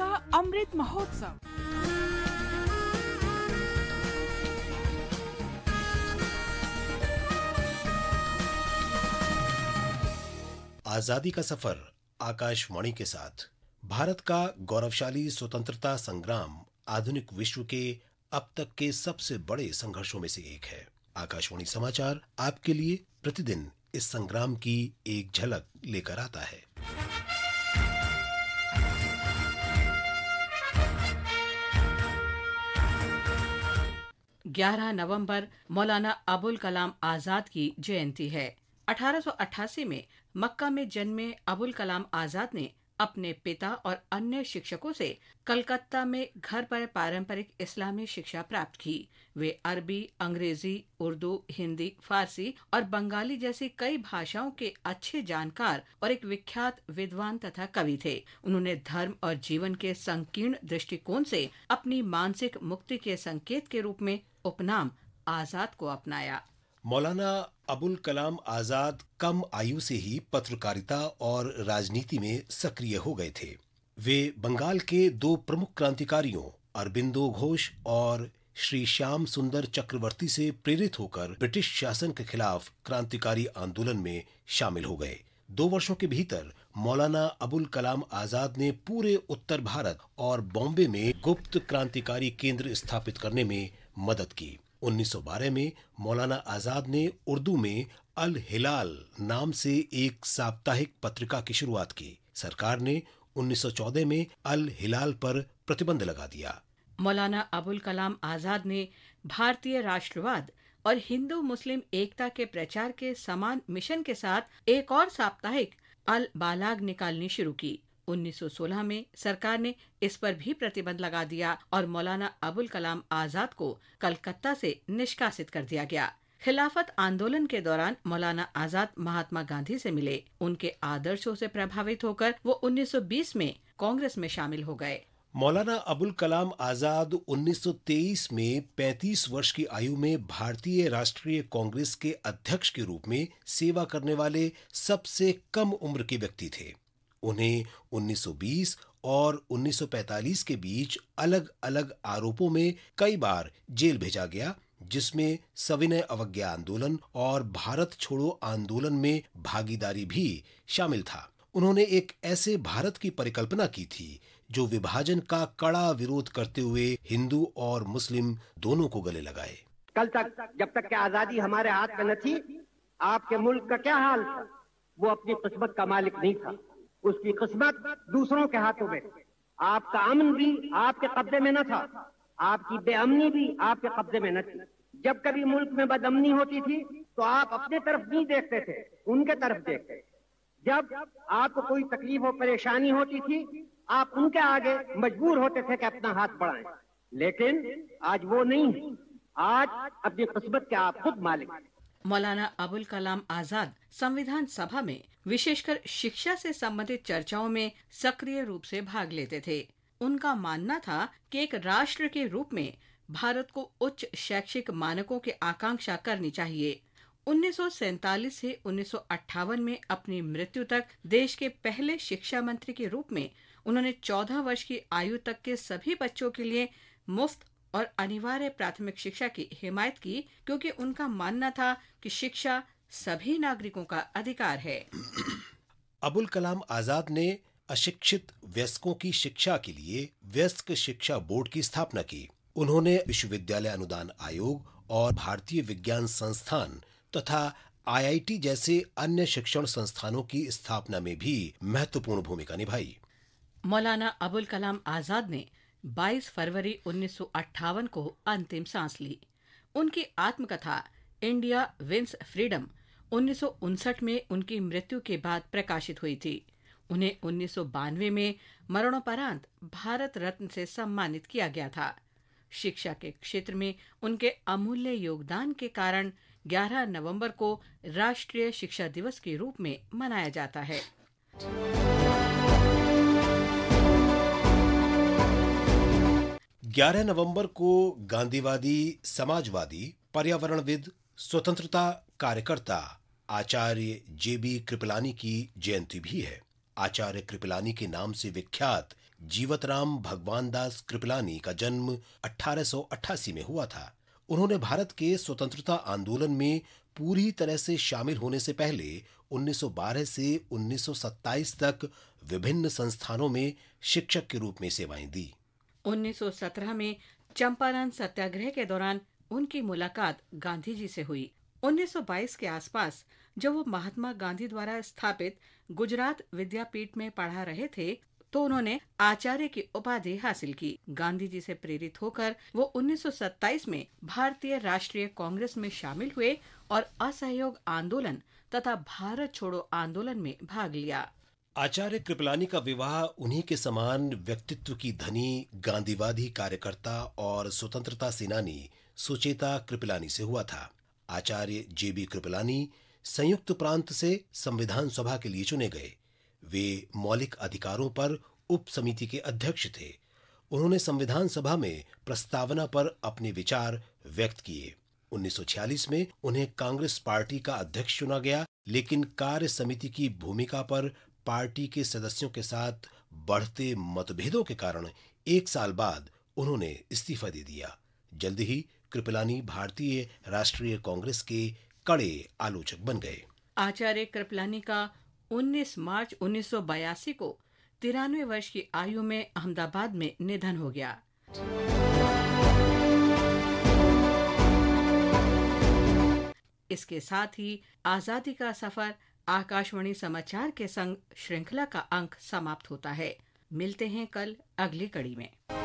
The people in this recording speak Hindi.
का अमृत महोत्सव आजादी का सफर आकाशवाणी के साथ भारत का गौरवशाली स्वतंत्रता संग्राम आधुनिक विश्व के अब तक के सबसे बड़े संघर्षों में से एक है आकाशवाणी समाचार आपके लिए प्रतिदिन इस संग्राम की एक झलक लेकर आता है 11 नवंबर मौलाना अबुल कलाम आजाद की जयंती है 1888 में मक्का में जन्मे अबुल कलाम आजाद ने अपने पिता और अन्य शिक्षकों से कलकत्ता में घर पर पारंपरिक इस्लामी शिक्षा प्राप्त की वे अरबी अंग्रेजी उर्दू हिंदी फारसी और बंगाली जैसी कई भाषाओं के अच्छे जानकार और एक विख्यात विद्वान तथा कवि थे उन्होंने धर्म और जीवन के संकीर्ण दृष्टिकोण से अपनी मानसिक मुक्ति के संकेत के रूप में उपनाम आजाद को अपनाया मौलाना अबुल कलाम आज़ाद कम आयु से ही पत्रकारिता और राजनीति में सक्रिय हो गए थे वे बंगाल के दो प्रमुख क्रांतिकारियों अरबिंदो घोष और श्री श्याम सुंदर चक्रवर्ती से प्रेरित होकर ब्रिटिश शासन के खिलाफ क्रांतिकारी आंदोलन में शामिल हो गए दो वर्षों के भीतर मौलाना अबुल कलाम आजाद ने पूरे उत्तर भारत और बॉम्बे में गुप्त क्रांतिकारी केंद्र स्थापित करने में मदद की 1912 में मौलाना आजाद ने उर्दू में अल हिलाल नाम से एक साप्ताहिक पत्रिका की शुरुआत की सरकार ने 1914 में अल हिलाल पर प्रतिबंध लगा दिया मौलाना अबुल कलाम आजाद ने भारतीय राष्ट्रवाद और हिंदू मुस्लिम एकता के प्रचार के समान मिशन के साथ एक और साप्ताहिक अल बालाग निकालनी शुरू की 1916 में सरकार ने इस पर भी प्रतिबंध लगा दिया और मौलाना अबुल कलाम आजाद को कलकत्ता से निष्कासित कर दिया गया खिलाफत आंदोलन के दौरान मौलाना आजाद महात्मा गांधी से मिले उनके आदर्शों से प्रभावित होकर वो 1920 में कांग्रेस में शामिल हो गए मौलाना अबुल कलाम आजाद 1923 में 35 वर्ष की आयु में भारतीय राष्ट्रीय कांग्रेस के अध्यक्ष के रूप में सेवा करने वाले सबसे कम उम्र के व्यक्ति थे उन्हें 1920 और 1945 के बीच अलग अलग आरोपों में कई बार जेल भेजा गया जिसमें सविनय अवज्ञा आंदोलन और भारत छोड़ो आंदोलन में भागीदारी भी शामिल था उन्होंने एक ऐसे भारत की परिकल्पना की थी जो विभाजन का कड़ा विरोध करते हुए हिंदू और मुस्लिम दोनों को गले लगाए कल तक जब तक के आजादी हमारे हाथ में न थी आपके मुल्क का क्या हाल था वो अपनी किस्मत का मालिक नहीं था उसकी किस्मत दूसरों के हाथों में आपका अमन भी आपके कब्जे में न था आपकी बेअमनी भी आपके कब्जे में न थी जब कभी मुल्क में बदअमनी होती थी तो आप अपने तरफ नहीं देखते थे उनके तरफ देखते जब आपको कोई तकलीफ और परेशानी होती थी आप उनके आगे मजबूर होते थे कि अपना हाथ बढ़ाएं लेकिन आज वो नहीं है आज अपनी किस्मत के आप खुद मालिक मौलाना अबुल कलाम आजाद संविधान सभा में विशेषकर शिक्षा से संबंधित चर्चाओं में सक्रिय रूप से भाग लेते थे उनका मानना था कि एक राष्ट्र के रूप में भारत को उच्च शैक्षिक मानकों की आकांक्षा करनी चाहिए 1947 से उन्नीस में अपनी मृत्यु तक देश के पहले शिक्षा मंत्री के रूप में उन्होंने 14 वर्ष की आयु तक के सभी बच्चों के लिए मुफ्त और अनिवार्य प्राथमिक शिक्षा की हिमायत की क्योंकि उनका मानना था कि शिक्षा सभी नागरिकों का अधिकार है अबुल कलाम आजाद ने अशिक्षित व्यस्कों की शिक्षा के लिए व्यस्क शिक्षा बोर्ड की स्थापना की उन्होंने विश्वविद्यालय अनुदान आयोग और भारतीय विज्ञान संस्थान तथा आईआईटी जैसे अन्य शिक्षण संस्थानों की स्थापना में भी महत्वपूर्ण भूमिका निभाई मौलाना अबुल कलाम आजाद ने 22 फरवरी उन्नीस को अंतिम सांस ली उनकी आत्मकथा इंडिया विंस फ्रीडम उन्नीस में उनकी मृत्यु के बाद प्रकाशित हुई थी उन्हें उन्नीस में मरणोपरांत भारत रत्न से सम्मानित किया गया था शिक्षा के क्षेत्र में उनके अमूल्य योगदान के कारण 11 नवंबर को राष्ट्रीय शिक्षा दिवस के रूप में मनाया जाता है 11 नवंबर को गांधीवादी समाजवादी पर्यावरणविद स्वतंत्रता कार्यकर्ता आचार्य जेबी कृपलानी की जयंती भी है आचार्य कृपलानी के नाम से विख्यात जीवतराम भगवान दास कृपलानी का जन्म 1888 में हुआ था उन्होंने भारत के स्वतंत्रता आंदोलन में पूरी तरह से शामिल होने से पहले 1912 से 1927 तक विभिन्न संस्थानों में शिक्षक के रूप में सेवाएं दी 1917 में चंपारण सत्याग्रह के दौरान उनकी मुलाकात गांधी जी से हुई 1922 के आसपास जब वो महात्मा गांधी द्वारा स्थापित गुजरात विद्यापीठ में पढ़ा रहे थे तो उन्होंने आचार्य की उपाधि हासिल की गांधी जी से प्रेरित होकर वो 1927 में भारतीय राष्ट्रीय कांग्रेस में शामिल हुए और असहयोग आंदोलन तथा भारत छोड़ो आंदोलन में भाग लिया आचार्य कृपलानी का विवाह उन्हीं के समान व्यक्तित्व की धनी गांधीवादी कार्यकर्ता और स्वतंत्रता सेनानी सुचेता कृपलानी से हुआ था आचार्य जे बी कृपलानी संयुक्त प्रांत से संविधान सभा के लिए चुने गए वे मौलिक अधिकारों पर उप समिति के अध्यक्ष थे उन्होंने संविधान सभा में प्रस्तावना पर अपने विचार व्यक्त किए 1946 में उन्हें कांग्रेस पार्टी का अध्यक्ष चुना गया लेकिन कार्य समिति की भूमिका पर पार्टी के सदस्यों के साथ बढ़ते मतभेदों के कारण एक साल बाद उन्होंने इस्तीफा दे दिया जल्द ही कृपलानी भारतीय राष्ट्रीय कांग्रेस के कड़े आलोचक बन गए आचार्य कृपलानी का 19 मार्च 1982 को तिरानवे वर्ष की आयु में अहमदाबाद में निधन हो गया इसके साथ ही आजादी का सफर आकाशवाणी समाचार के संग श्रृंखला का अंक समाप्त होता है मिलते हैं कल अगली कड़ी में